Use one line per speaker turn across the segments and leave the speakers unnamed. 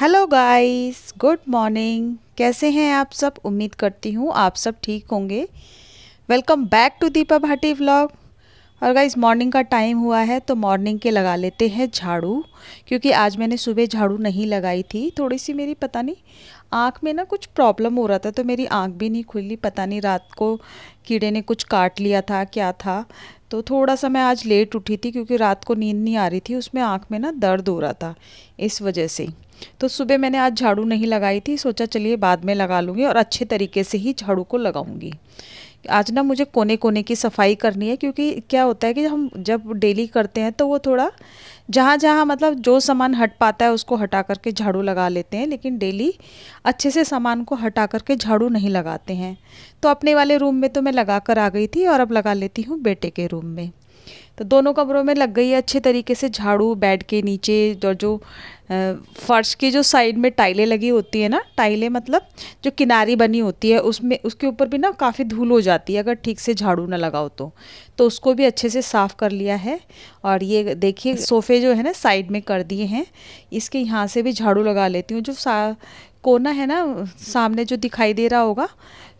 hello guys good morning कैसे हैं आप सब उम्मीद करती हूँ आप सब ठीक होंगे welcome back to Deepa Bhati vlog और गाइस मॉर्निंग का टाइम हुआ है तो मॉर्निंग के लगा लेते हैं झाड़ू क्योंकि आज मैंने सुबह झाड़ू नहीं लगाई थी थोड़ी सी मेरी पता नहीं आँख में ना कुछ प्रॉब्लम हो रहा था तो मेरी आँख भी नहीं खुली पता नहीं रात को कीड़े ने कुछ काट लिया था क्या था तो थोड़ा सा मैं आज लेट उठी थी क्योंकि रात को नींद नहीं आ रही थी उसमें आँख में ना दर्द हो रहा था इस वजह से तो सुबह मैंने आज झाड़ू नहीं लगाई थी सोचा चलिए बाद में लगा लूँगी और अच्छे तरीके से ही झाड़ू को लगाऊँगी आज ना मुझे कोने कोने की सफाई करनी है क्योंकि क्या होता है कि हम जब डेली करते हैं तो वो थोड़ा जहाँ जहाँ मतलब जो सामान हट पाता है उसको हटा करके झाड़ू लगा लेते हैं लेकिन डेली अच्छे से सामान को हटा करके झाड़ू नहीं लगाते हैं तो अपने वाले रूम में तो मैं लगा कर आ गई थी और अब लगा लेती हूँ बेटे के रूम में तो दोनों कमरों में लग गई है अच्छे तरीके से झाड़ू बेड के नीचे और जो फर्श की जो साइड में टाइलें लगी होती है ना टाइलें मतलब जो किनारी बनी होती है उसमें उसके ऊपर भी ना काफ़ी धूल हो जाती है अगर ठीक से झाड़ू ना लगाओ तो तो उसको भी अच्छे से साफ़ कर लिया है और ये देखिए सोफ़े जो है ना साइड में कर दिए हैं इसके यहाँ से भी झाड़ू लगा लेती हूँ जो सा कोना है ना सामने जो दिखाई दे रहा होगा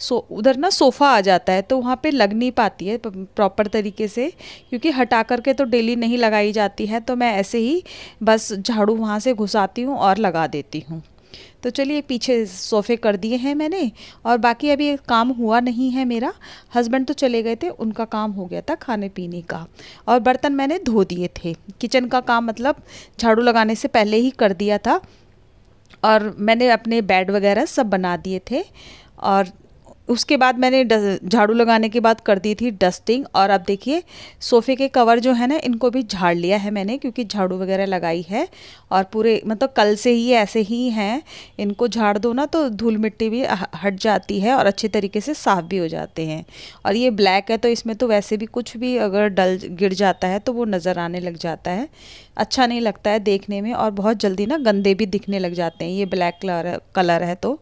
सो उधर ना सोफ़ा आ जाता है तो वहाँ पे लग नहीं पाती है प्रॉपर तरीके से क्योंकि हटा करके तो डेली नहीं लगाई जाती है तो मैं ऐसे ही बस झाड़ू वहाँ से घुसाती हूँ और लगा देती हूँ तो चलिए पीछे सोफ़े कर दिए हैं मैंने और बाकी अभी काम हुआ नहीं है मेरा हस्बैंड तो चले गए थे उनका काम हो गया था खाने पीने का और बर्तन मैंने धो दिए थे किचन का काम मतलब झाड़ू लगाने से पहले ही कर दिया था और मैंने अपने बेड वगैरह सब बना दिए थे और उसके बाद मैंने झाड़ू लगाने के बाद कर दी थी डस्टिंग और अब देखिए सोफ़े के कवर जो है ना इनको भी झाड़ लिया है मैंने क्योंकि झाड़ू वगैरह लगाई है और पूरे मतलब कल से ही ऐसे ही हैं इनको झाड़ दो ना तो धूल मिट्टी भी हट जाती है और अच्छे तरीके से साफ़ भी हो जाते हैं और ये ब्लैक है तो इसमें तो वैसे भी कुछ भी अगर डल गिर जाता है तो वो नज़र आने लग जाता है अच्छा नहीं लगता है देखने में और बहुत जल्दी ना गंदे भी दिखने लग जाते हैं ये ब्लैक कलर कलर है तो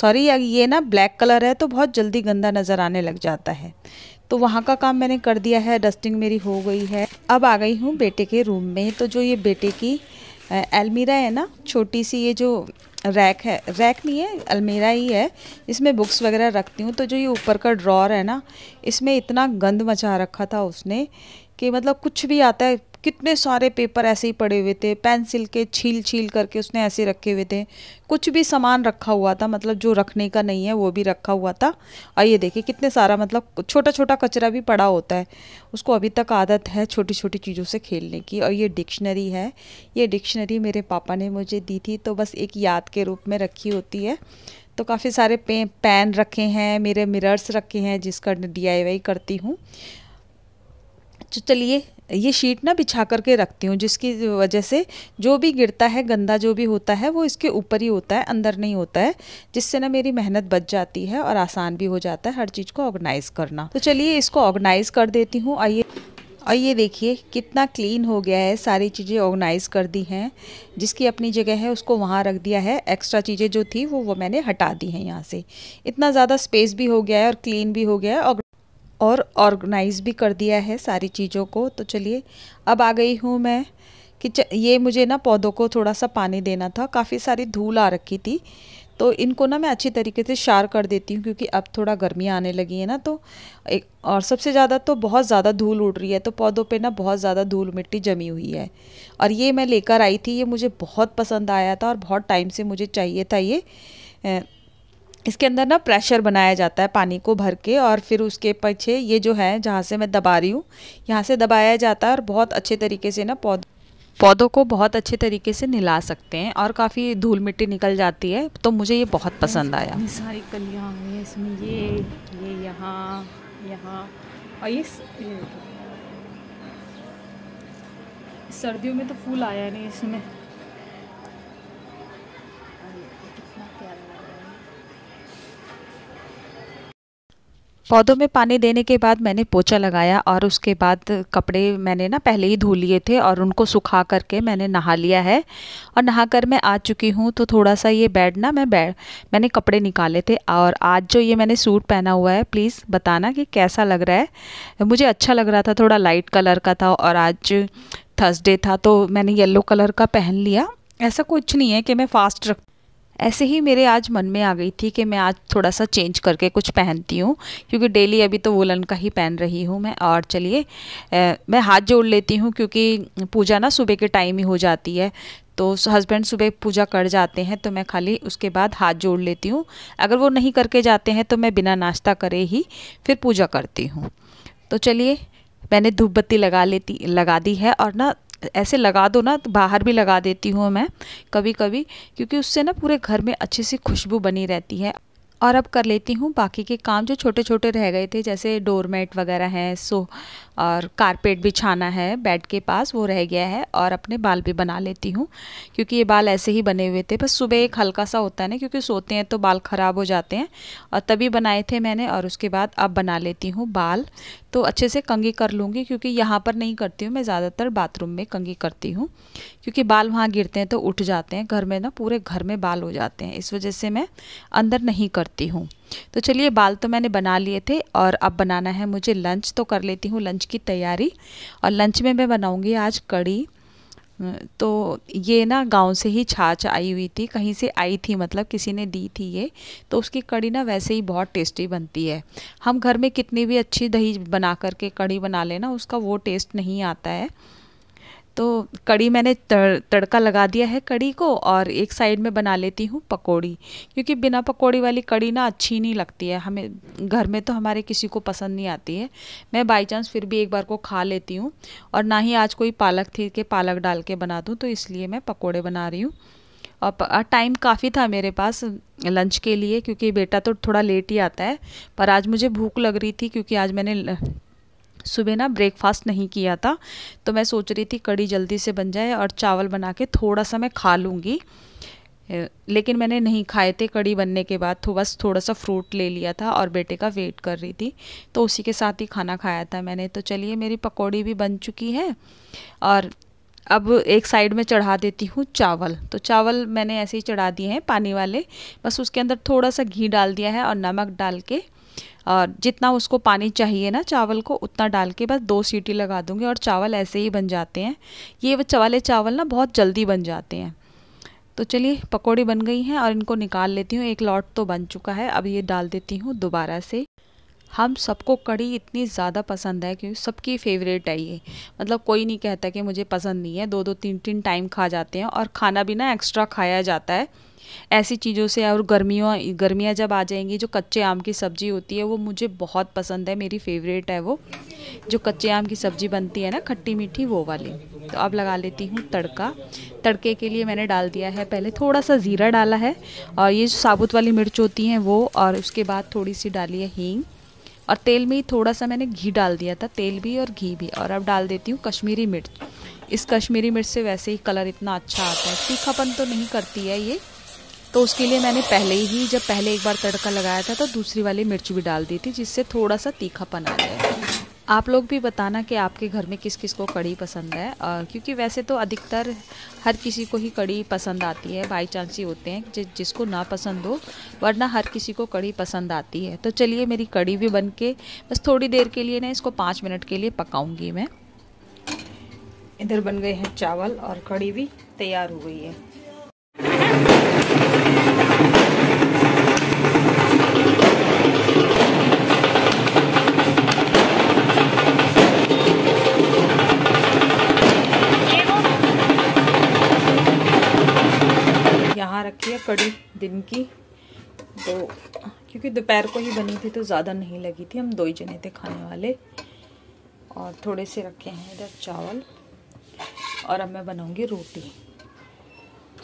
सॉरी ये ना ब्लैक कलर है तो बहुत जल्दी गंदा नज़र आने लग जाता है तो वहाँ का काम मैंने कर दिया है डस्टिंग मेरी हो गई है अब आ गई हूँ बेटे के रूम में तो जो ये बेटे की अलमीरा है ना छोटी सी ये जो रैक है रैक नहीं है अलमीरा ही है इसमें बुक्स वगैरह रखती हूँ तो जो ये ऊपर का ड्रॉर है ना इसमें इतना गंद मचा रखा था उसने कि मतलब कुछ भी आता है कितने सारे पेपर ऐसे ही पड़े हुए थे पेंसिल के छील छील करके उसने ऐसे रखे हुए थे कुछ भी सामान रखा हुआ था मतलब जो रखने का नहीं है वो भी रखा हुआ था और ये देखिए कितने सारा मतलब छोटा छोटा कचरा भी पड़ा होता है उसको अभी तक आदत है छोटी छोटी चीज़ों से खेलने की और ये डिक्शनरी है ये डिक्शनरी मेरे पापा ने मुझे दी थी तो बस एक याद के रूप में रखी होती है तो काफ़ी सारे पे, पेन रखे हैं मेरे मिरर्स रखे हैं जिसका डी करती हूँ तो चलिए ये शीट ना बिछा करके रखती हूँ जिसकी वजह से जो भी गिरता है गंदा जो भी होता है वो इसके ऊपर ही होता है अंदर नहीं होता है जिससे ना मेरी मेहनत बच जाती है और आसान भी हो जाता है हर चीज़ को ऑर्गेनाइज़ करना तो चलिए इसको ऑर्गेनाइज़ कर देती हूँ आइए और ये देखिए कितना क्लीन हो गया है सारी चीज़ें ऑर्गेनाइज़ कर दी हैं जिसकी अपनी जगह है उसको वहाँ रख दिया है एक्स्ट्रा चीज़ें जो थी वो वो मैंने हटा दी हैं यहाँ से इतना ज़्यादा स्पेस भी हो गया है और क्लीन भी हो गया है और और ऑर्गेनाइज भी कर दिया है सारी चीज़ों को तो चलिए अब आ गई हूँ मैं कि ये मुझे ना पौधों को थोड़ा सा पानी देना था काफ़ी सारी धूल आ रखी थी तो इनको ना मैं अच्छी तरीके से शार कर देती हूँ क्योंकि अब थोड़ा गर्मी आने लगी है ना तो एक और सबसे ज़्यादा तो बहुत ज़्यादा धूल उड़ रही है तो पौधों पे ना बहुत ज़्यादा धूल मिट्टी जमी हुई है और ये मैं लेकर आई थी ये मुझे बहुत पसंद आया था और बहुत टाइम से मुझे चाहिए था ये इसके अंदर ना प्रेशर बनाया जाता है पानी को भर के और फिर उसके पीछे ये जो है जहाँ से मैं दबा रही हूँ यहाँ से दबाया जाता है और बहुत अच्छे तरीके से ना पौध पौधों को बहुत अच्छे तरीके से निला सकते हैं और काफ़ी धूल मिट्टी निकल जाती है तो मुझे ये बहुत पसंद आया सारी कलियाँ हुई इसमें ये ये यहाँ यहाँ और ये, ये सर्दियों में तो फूल आया नहीं इसमें पौधों में पानी देने के बाद मैंने पोछा लगाया और उसके बाद कपड़े मैंने ना पहले ही धो लिए थे और उनको सुखा करके मैंने नहा लिया है और नहा कर मैं आ चुकी हूँ तो थोड़ा सा ये बेड ना मैं बेड मैंने कपड़े निकाले थे और आज जो ये मैंने सूट पहना हुआ है प्लीज़ बताना कि कैसा लग रहा है मुझे अच्छा लग रहा था थोड़ा लाइट कलर का था और आज थर्सडे था तो मैंने येल्लो कलर का पहन लिया ऐसा कुछ नहीं है कि मैं फ़ास्ट रख ऐसे ही मेरे आज मन में आ गई थी कि मैं आज थोड़ा सा चेंज करके कुछ पहनती हूँ क्योंकि डेली अभी तो वुलन का ही पहन रही हूँ मैं और चलिए मैं हाथ जोड़ लेती हूँ क्योंकि पूजा ना सुबह के टाइम ही हो जाती है तो हस्बैंड सुबह पूजा कर जाते हैं तो मैं खाली उसके बाद हाथ जोड़ लेती हूँ अगर वो नहीं करके जाते हैं तो मैं बिना नाश्ता करे ही फिर पूजा करती हूँ तो चलिए मैंने धूप बत्ती लगा लेती लगा दी है और ना ऐसे लगा दो ना तो बाहर भी लगा देती हूँ मैं कभी कभी क्योंकि उससे ना पूरे घर में अच्छी सी खुशबू बनी रहती है और अब कर लेती हूँ बाकी के काम जो छोटे छोटे रह गए थे जैसे डोरमेट वगैरह हैं सो और कारपेट बिछाना है बेड के पास वो रह गया है और अपने बाल भी बना लेती हूँ क्योंकि ये बाल ऐसे ही बने हुए थे बस सुबह एक हल्का सा होता है ना क्योंकि सोते हैं तो बाल ख़राब हो जाते हैं और तभी बनाए थे मैंने और उसके बाद अब बना लेती हूँ बाल तो अच्छे से कंगी कर लूँगी क्योंकि यहाँ पर नहीं करती हूँ मैं ज़्यादातर बाथरूम में कंगी करती हूँ क्योंकि बाल वहाँ गिरते हैं तो उठ जाते हैं घर में ना पूरे घर में बाल हो जाते हैं इस वजह से मैं अंदर नहीं कर करती हूँ तो चलिए बाल तो मैंने बना लिए थे और अब बनाना है मुझे लंच तो कर लेती हूँ लंच की तैयारी और लंच में मैं बनाऊँगी आज कड़ी तो ये ना गांव से ही छाछ आई हुई थी कहीं से आई थी मतलब किसी ने दी थी ये तो उसकी कड़ी ना वैसे ही बहुत टेस्टी बनती है हम घर में कितनी भी अच्छी दही बना करके कड़ी बना लेना उसका वो टेस्ट नहीं आता है तो कड़ी मैंने तड़का लगा दिया है कड़ी को और एक साइड में बना लेती हूँ पकौड़ी क्योंकि बिना पकौड़ी वाली कड़ी ना अच्छी नहीं लगती है हमें घर में तो हमारे किसी को पसंद नहीं आती है मैं बाई चांस फिर भी एक बार को खा लेती हूँ और ना ही आज कोई पालक थी कि पालक डाल के बना दूँ तो इसलिए मैं पकौड़े बना रही हूँ और टाइम काफ़ी था मेरे पास लंच के लिए क्योंकि बेटा तो थोड़ा लेट ही आता है पर आज मुझे भूख लग रही थी क्योंकि आज मैंने सुबह ना ब्रेकफास्ट नहीं किया था तो मैं सोच रही थी कड़ी जल्दी से बन जाए और चावल बना के थोड़ा सा मैं खा लूँगी लेकिन मैंने नहीं खाए थे कड़ी बनने के बाद तो बस थोड़ा सा फ्रूट ले लिया था और बेटे का वेट कर रही थी तो उसी के साथ ही खाना खाया था मैंने तो चलिए मेरी पकौड़ी भी बन चुकी है और अब एक साइड में चढ़ा देती हूँ चावल तो चावल मैंने ऐसे ही चढ़ा दिए हैं पानी वाले बस उसके अंदर थोड़ा सा घी डाल दिया है और नमक डाल के जितना उसको पानी चाहिए ना चावल को उतना डाल के बस दो सीटी लगा दूँगी और चावल ऐसे ही बन जाते हैं ये वाले चावल ना बहुत जल्दी बन जाते हैं तो चलिए पकौड़ी बन गई हैं और इनको निकाल लेती हूँ एक लॉट तो बन चुका है अब ये डाल देती हूँ दोबारा से हम सबको कड़ी इतनी ज़्यादा पसंद है क्योंकि सबकी फेवरेट है ये मतलब कोई नहीं कहता कि मुझे पसंद नहीं है दो दो तीन तीन टाइम खा जाते हैं और खाना भी ना एक्स्ट्रा खाया जाता है ऐसी चीज़ों से और गर्मियों गर्मियाँ जब आ जाएंगी जो कच्चे आम की सब्ज़ी होती है वो मुझे बहुत पसंद है मेरी फेवरेट है वो जो कच्चे आम की सब्ज़ी बनती है ना खट्टी मीठी वो वाली तो अब लगा लेती हूँ तड़का तड़के के लिए मैंने डाल दिया है पहले थोड़ा सा ज़ीरा डाला है और ये जो साबुत वाली मिर्च होती हैं वो और उसके बाद थोड़ी सी डाली है हींग और तेल में ही थोड़ा सा मैंने घी डाल दिया था तेल भी और घी भी और अब डाल देती हूँ कश्मीरी मिर्च इस कश्मीरी मिर्च से वैसे ही कलर इतना अच्छा आता है तीखापन तो नहीं करती है ये तो उसके लिए मैंने पहले ही जब पहले एक बार तड़का लगाया था तो दूसरी वाली मिर्च भी डाल दी थी जिससे थोड़ा सा तीखापन आ गया आप लोग भी बताना कि आपके घर में किस किस को कड़ी पसंद है और क्योंकि वैसे तो अधिकतर हर किसी को ही कड़ी पसंद आती है बाई चांस ही होते हैं जि, जिसको ना पसंद हो वरना हर किसी को कड़ी पसंद आती है तो चलिए मेरी कड़ी भी बन के बस थोड़ी देर के लिए ना इसको पाँच मिनट के लिए पकाऊंगी मैं इधर बन गए हैं चावल और कड़ी भी तैयार हो गई है है कड़ी दिन की तो क्योंकि दोपहर को ही बनी थी तो ज़्यादा नहीं लगी थी हम दो ही जने थे खाने वाले और थोड़े से रखे हैं इधर चावल और अब मैं बनाऊंगी रोटी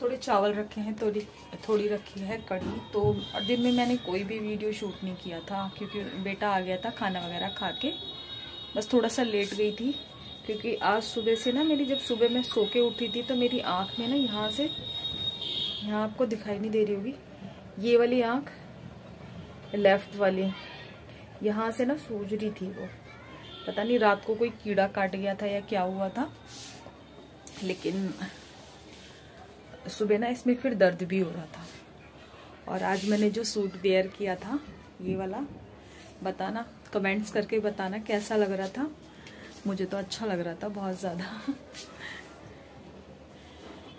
थोड़े चावल रखे हैं थोड़ी थोड़ी रखी है कड़ी तो और दिन में मैंने कोई भी वीडियो शूट नहीं किया था क्योंकि बेटा आ गया था खाना वगैरह खा के बस थोड़ा सा लेट गई थी क्योंकि आज सुबह से ना मेरी जब सुबह मैं सो के उठी थी तो मेरी आँख में ना यहाँ से यहाँ आपको दिखाई नहीं दे रही होगी ये वाली आँख लेफ्ट वाली यहाँ से ना सूज रही थी वो पता नहीं रात को कोई कीड़ा काट गया था या क्या हुआ था लेकिन सुबह ना इसमें फिर दर्द भी हो रहा था और आज मैंने जो सूट वेयर किया था ये वाला बताना कमेंट्स करके बताना कैसा लग रहा था मुझे तो अच्छा लग रहा था बहुत ज़्यादा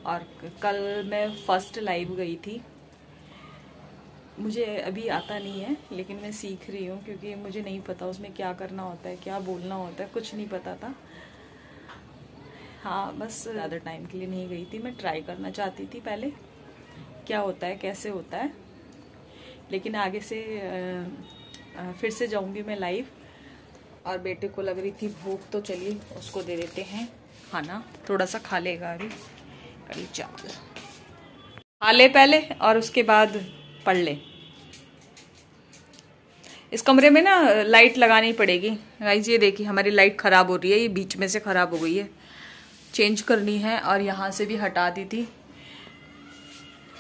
और कल मैं फर्स्ट लाइव गई थी मुझे अभी आता नहीं है लेकिन मैं सीख रही हूँ क्योंकि मुझे नहीं पता उसमें क्या करना होता है क्या बोलना होता है कुछ नहीं पता था हाँ बस ज़्यादा टाइम के लिए नहीं गई थी मैं ट्राई करना चाहती थी पहले क्या होता है कैसे होता है लेकिन आगे से फिर से जाऊँगी मैं लाइव और बेटे को लग रही थी भूख तो चलिए उसको दे देते हैं खाना थोड़ा सा खा लेगा अभी कड़ी चावल खा ले पहले और उसके बाद पढ़ ले इस कमरे में ना लाइट लगानी पड़ेगी गाइज ये देखिए हमारी लाइट ख़राब हो रही है ये बीच में से ख़राब हो गई है चेंज करनी है और यहाँ से भी हटा दी थी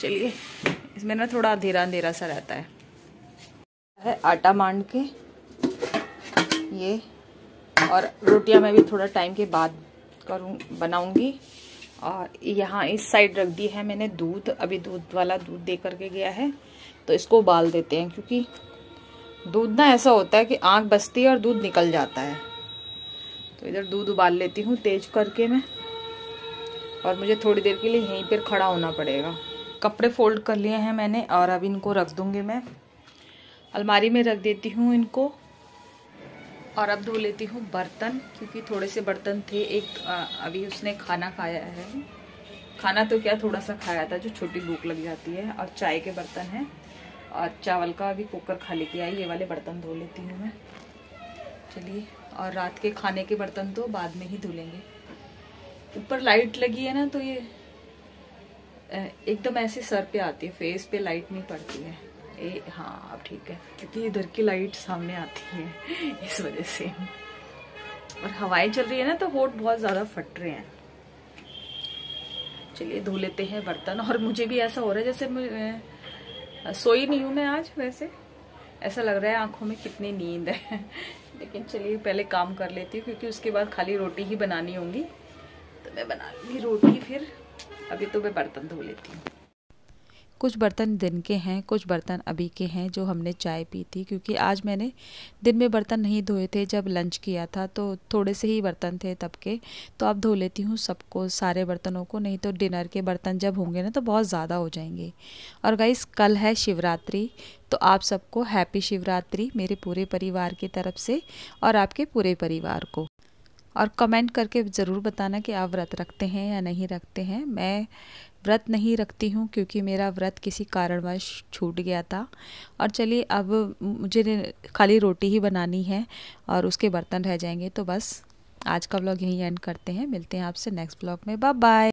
चलिए इसमें ना थोड़ा अंधेरा अंधेरा सा रहता है आटा मांड के ये और रोटियां मैं भी थोड़ा टाइम के बाद करूँ बनाऊँगी और यहाँ इस साइड रख दी है मैंने दूध अभी दूध वाला दूध दे करके गया है तो इसको उबाल देते हैं क्योंकि दूध ना ऐसा होता है कि आँख बसती है और दूध निकल जाता है तो इधर दूध उबाल लेती हूँ तेज करके मैं और मुझे थोड़ी देर के लिए यहीं पर खड़ा होना पड़ेगा कपड़े फोल्ड कर लिए हैं मैंने और अब इनको रख दूँगी मैं अलमारी में रख देती हूँ इनको और अब धो लेती हूँ बर्तन क्योंकि थोड़े से बर्तन थे एक अभी उसने खाना खाया है खाना तो क्या थोड़ा सा खाया था जो छोटी भूख लग जाती है और चाय के बर्तन हैं और चावल का अभी कुकर खा लेके आई ये वाले बर्तन धो लेती हूँ मैं चलिए और रात के खाने के बर्तन तो बाद में ही धुलेंगे ऊपर लाइट लगी है ना तो ये एकदम ऐसे सर पे आती है फेस पे लाइट नहीं पड़ती है ए हाँ अब ठीक है क्योंकि इधर की लाइट सामने आती है इस वजह से और हवाएं चल रही है ना तो होट बहुत ज़्यादा फट रहे हैं चलिए धो लेते हैं बर्तन और मुझे भी ऐसा हो रहा है जैसे सोई नहीं हूँ मैं आज वैसे ऐसा लग रहा है आंखों में कितनी नींद है लेकिन चलिए पहले काम कर लेती हूँ क्योंकि उसके बाद खाली रोटी ही बनानी होगी तो मैं बना रोटी फिर अभी तो मैं बर्तन धो लेती हूँ कुछ बर्तन दिन के हैं कुछ बर्तन अभी के हैं जो हमने चाय पी थी क्योंकि आज मैंने दिन में बर्तन नहीं धोए थे जब लंच किया था तो थोड़े से ही बर्तन थे तब के तो अब धो लेती हूँ सबको सारे बर्तनों को नहीं तो डिनर के बर्तन जब होंगे ना तो बहुत ज़्यादा हो जाएंगे और गाइस कल है शिवरात्रि तो आप सबको हैप्पी शिवरात्रि मेरे पूरे परिवार की तरफ से और आपके पूरे परिवार को और कमेंट करके ज़रूर बताना कि आप व्रत रखते हैं या नहीं रखते हैं मैं व्रत नहीं रखती हूँ क्योंकि मेरा व्रत किसी कारणवश छूट गया था और चलिए अब मुझे खाली रोटी ही बनानी है और उसके बर्तन रह जाएंगे तो बस आज का ब्लॉग यहीं एंड करते हैं मिलते हैं आपसे नेक्स्ट ब्लॉग में बाय बाय